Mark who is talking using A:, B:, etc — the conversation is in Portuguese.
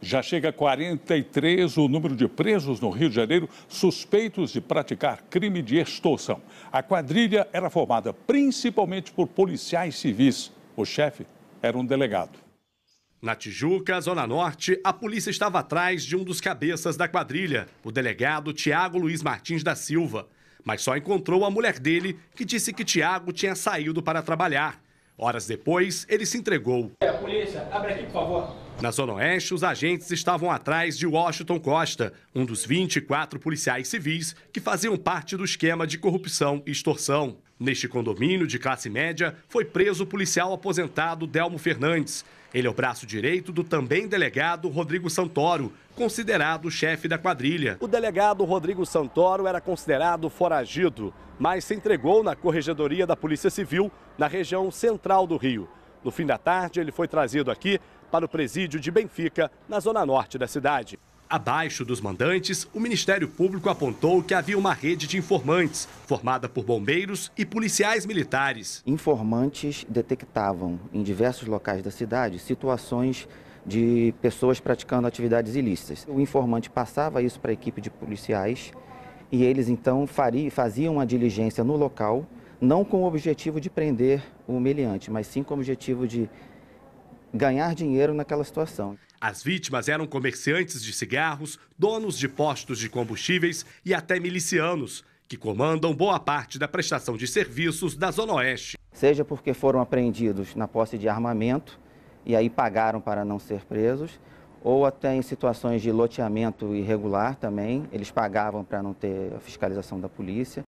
A: Já chega a 43 o número de presos no Rio de Janeiro suspeitos de praticar crime de extorsão. A quadrilha era formada principalmente por policiais civis. O chefe era um delegado. Na Tijuca,
B: Zona Norte, a polícia estava atrás de um dos cabeças da quadrilha, o delegado Tiago Luiz Martins da Silva. Mas só encontrou a mulher dele, que disse que Tiago tinha saído para trabalhar. Horas depois, ele se entregou.
A: a polícia, abre aqui, por favor.
B: Na Zona Oeste, os agentes estavam atrás de Washington Costa, um dos 24 policiais civis que faziam parte do esquema de corrupção e extorsão. Neste condomínio de classe média, foi preso o policial aposentado Delmo Fernandes. Ele é o braço direito do também delegado Rodrigo Santoro, considerado chefe da quadrilha. O delegado Rodrigo Santoro era considerado foragido, mas se entregou na corregedoria da Polícia Civil, na região central do Rio. No fim da tarde, ele foi trazido aqui para o presídio de Benfica, na zona norte da cidade. Abaixo dos mandantes, o Ministério Público apontou
C: que havia uma rede de informantes, formada por bombeiros e policiais militares. Informantes detectavam em diversos locais da cidade situações de pessoas praticando atividades ilícitas. O informante passava isso para a equipe de policiais e eles então faziam uma diligência no local, não com o objetivo de prender o humilhante, mas sim com o objetivo de ganhar dinheiro naquela situação.
B: As vítimas eram comerciantes de cigarros, donos de postos de combustíveis e até milicianos, que comandam boa parte da prestação de serviços da Zona Oeste.
C: Seja porque foram apreendidos na posse de armamento e aí pagaram para não ser presos, ou até em situações de loteamento irregular também, eles pagavam para não ter a fiscalização da polícia.